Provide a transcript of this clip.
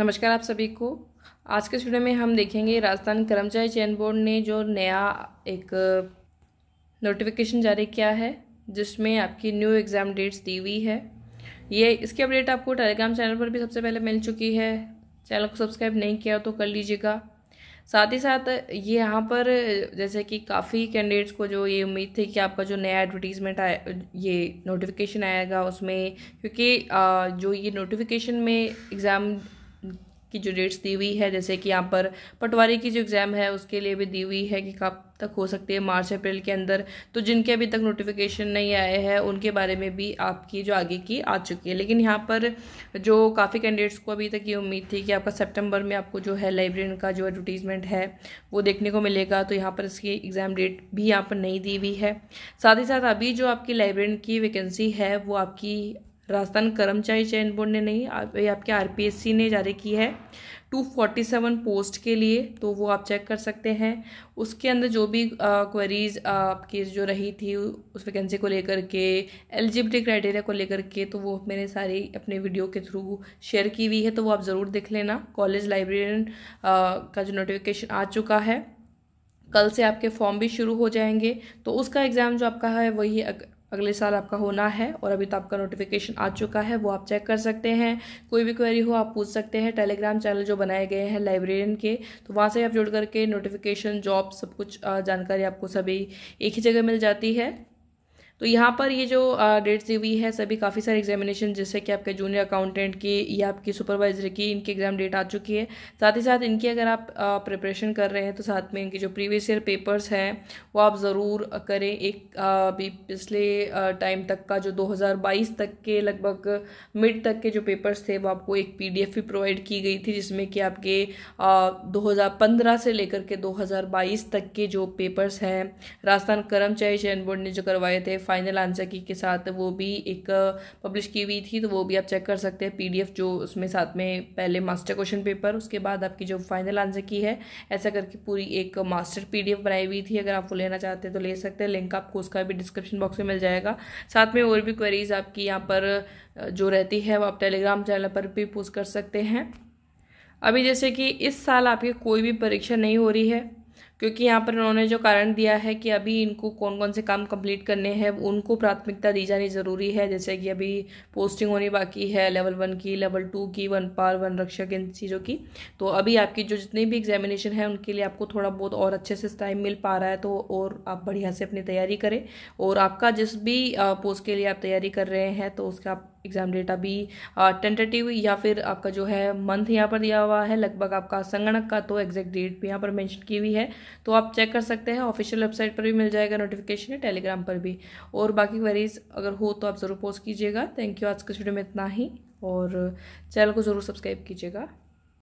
नमस्कार आप सभी को आज के वीडियो में हम देखेंगे राजस्थान कर्मचारी चयन बोर्ड ने जो नया एक नोटिफिकेशन जारी किया है जिसमें आपकी न्यू एग्ज़ाम डेट्स दी हुई है ये इसकी अपडेट आपको टेलीग्राम चैनल पर भी सबसे पहले मिल चुकी है चैनल को सब्सक्राइब नहीं किया तो कर लीजिएगा साथ ही साथ ये यहाँ पर जैसे कि काफ़ी कैंडिडेट्स को जो ये उम्मीद थी कि आपका जो नया एडवर्टीज़मेंट आया ये नोटिफिकेशन आएगा उसमें क्योंकि जो ये नोटिफिकेशन में एग्ज़ाम की जो डेट्स दी हुई है जैसे कि यहाँ पर पटवारी की जो एग्ज़ाम है उसके लिए भी दी हुई है कि कब तक हो सकती है मार्च अप्रैल के अंदर तो जिनके अभी तक नोटिफिकेशन नहीं आए हैं उनके बारे में भी आपकी जो आगे की आ चुकी है लेकिन यहाँ पर जो काफ़ी कैंडिडेट्स को अभी तक ये उम्मीद थी कि आपका सेप्टेम्बर में आपको जो है लाइब्रेरियन का जो एडवर्टीज़मेंट है वो देखने को मिलेगा तो यहाँ पर इसकी एग्ज़ाम डेट भी यहाँ पर नहीं दी हुई है साथ ही साथ अभी जो आपकी लाइब्रेरियन की वैकेंसी है वो आपकी राजस्थान कर्मचारी चयन बोर्ड ने नहीं आप, ये आपके आरपीएससी ने जारी की है 247 पोस्ट के लिए तो वो आप चेक कर सकते हैं उसके अंदर जो भी क्वेरीज आपकी जो रही थी उस वैकेंसी को लेकर के एलिजिबिलिटी क्राइटेरिया को लेकर के तो वो मैंने सारी अपने वीडियो के थ्रू शेयर की हुई है तो वो आप ज़रूर देख लेना कॉलेज लाइब्रेरियन का जो नोटिफिकेशन आ चुका है कल से आपके फॉर्म भी शुरू हो जाएंगे तो उसका एग्ज़ाम जो आपका है वही अगले साल आपका होना है और अभी तो आपका नोटिफिकेशन आ चुका है वो आप चेक कर सकते हैं कोई भी क्वेरी हो आप पूछ सकते हैं टेलीग्राम चैनल जो बनाए गए हैं लाइब्रेरियन के तो वहाँ से आप जुड़ करके नोटिफिकेशन जॉब सब कुछ जानकारी आपको सभी एक ही जगह मिल जाती है तो यहाँ पर ये जो डेट्स दी हुई है सभी काफ़ी सारे एग्जामिनेशन जैसे कि आपके जूनियर अकाउंटेंट की या आपकी सुपरवाइजर की इनकी एग्ज़ाम डेट आ चुकी है साथ ही साथ इनकी अगर आप प्रिपरेशन कर रहे हैं तो साथ में इनके जो प्रीवियस ईयर पेपर्स हैं वो आप ज़रूर करें एक अभी पिछले टाइम तक का जो 2022 तक के लगभग मिड तक के जो पेपर्स थे वो आपको एक पी भी प्रोवाइड की गई थी जिसमें कि आपके दो से लेकर के दो तक के जो पेपर्स हैं राजस्थान कर्मचारी चयन बोर्ड ने जो करवाए थे फाइनल आंसर की के साथ वो भी एक पब्लिश uh, की हुई थी तो वो भी आप चेक कर सकते हैं पीडीएफ जो उसमें साथ में पहले मास्टर क्वेश्चन पेपर उसके बाद आपकी जो फाइनल आंसर की है ऐसा करके पूरी एक मास्टर पीडीएफ बनाई हुई थी अगर आप वो लेना चाहते हैं तो ले सकते हैं लिंक आपको उसका भी डिस्क्रिप्शन बॉक्स में मिल जाएगा साथ में और भी क्वेरीज आपकी यहाँ पर uh, जो रहती है वो आप टेलीग्राम चैनल पर भी पोस्ट कर सकते हैं अभी जैसे कि इस साल आपकी कोई भी परीक्षा नहीं हो रही है क्योंकि यहाँ पर उन्होंने जो कारण दिया है कि अभी इनको कौन कौन से काम कंप्लीट करने हैं उनको प्राथमिकता दी जानी ज़रूरी है जैसे कि अभी पोस्टिंग होनी बाकी है लेवल वन की लेवल टू की वन पार वन रक्षक इन चीज़ों की तो अभी आपकी जो जितनी भी एग्जामिनेशन है उनके लिए आपको थोड़ा बहुत और अच्छे से टाइम मिल पा रहा है तो और आप बढ़िया से अपनी तैयारी करें और आपका जिस भी पोस्ट के लिए आप तैयारी कर रहे हैं तो उसका एग्ज़ाम डेट अभी टेंटेटिव या फिर आपका जो है मंथ यहाँ पर दिया हुआ है लगभग आपका संगणक का तो एग्जैक्ट डेट भी यहाँ पर मैंशन की हुई है तो आप चेक कर सकते हैं ऑफिशियल वेबसाइट पर भी मिल जाएगा नोटिफिकेशन या टेलीग्राम पर भी और बाकी क्वेरीज अगर हो तो आप ज़रूर पोस्ट कीजिएगा थैंक यू आज के वीडियो में इतना ही और चैनल को ज़रूर सब्सक्राइब कीजिएगा